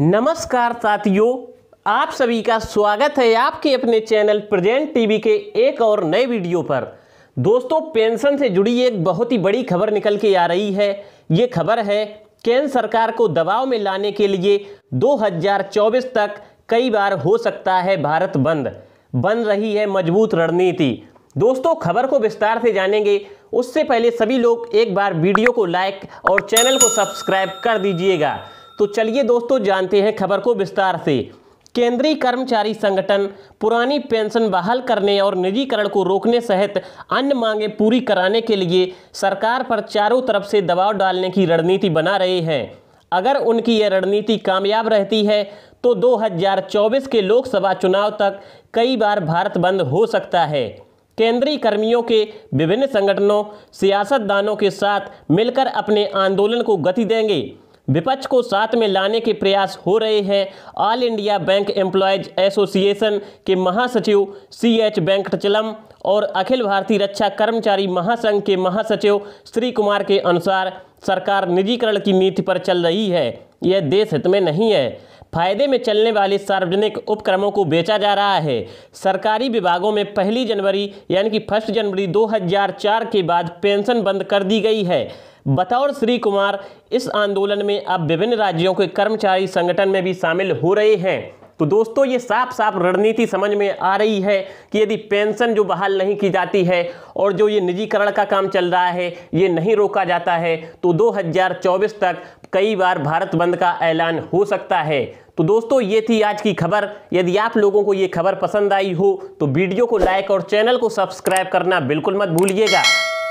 नमस्कार साथियों आप सभी का स्वागत है आपके अपने चैनल प्रेजेंट टीवी के एक और नए वीडियो पर दोस्तों पेंशन से जुड़ी एक बहुत ही बड़ी खबर निकल के आ रही है ये खबर है केंद्र सरकार को दबाव में लाने के लिए 2024 तक कई बार हो सकता है भारत बंद बन रही है मजबूत रणनीति दोस्तों खबर को विस्तार से जानेंगे उससे पहले सभी लोग एक बार वीडियो को लाइक और चैनल को सब्सक्राइब कर दीजिएगा तो चलिए दोस्तों जानते हैं खबर को विस्तार से केंद्रीय कर्मचारी संगठन पुरानी पेंशन बहाल करने और निजीकरण को रोकने सहित अन्य मांगें पूरी कराने के लिए सरकार पर चारों तरफ से दबाव डालने की रणनीति बना रहे हैं अगर उनकी यह रणनीति कामयाब रहती है तो 2024 के लोकसभा चुनाव तक कई बार भारत बंद हो सकता है केंद्रीय कर्मियों के विभिन्न संगठनों सियासतदानों के साथ मिलकर अपने आंदोलन को गति देंगे विपक्ष को साथ में लाने के प्रयास हो रहे हैं all India bank employees association के महासचिव सी एच वेंकटचलम और अखिल भारतीय रक्षा कर्मचारी महासंघ के महासचिव श्री कुमार के अनुसार सरकार निजीकरण की नीति पर चल रही है यह देश हित में नहीं है फायदे में चलने वाले सार्वजनिक उपक्रमों को बेचा जा रहा है सरकारी विभागों में पहली जनवरी यानी कि फर्स्ट जनवरी 2004 के बाद पेंशन बंद कर दी गई है बतौर श्री कुमार इस आंदोलन में अब विभिन्न राज्यों के कर्मचारी संगठन में भी शामिल हो रहे हैं तो दोस्तों ये साफ साफ रणनीति समझ में आ रही है कि यदि पेंशन जो बहाल नहीं की जाती है और जो ये निजीकरण का काम चल रहा है ये नहीं रोका जाता है तो 2024 तक कई बार भारत बंद का ऐलान हो सकता है तो दोस्तों ये थी आज की खबर यदि आप लोगों को ये खबर पसंद आई हो तो वीडियो को लाइक और चैनल को सब्सक्राइब करना बिल्कुल मत भूलिएगा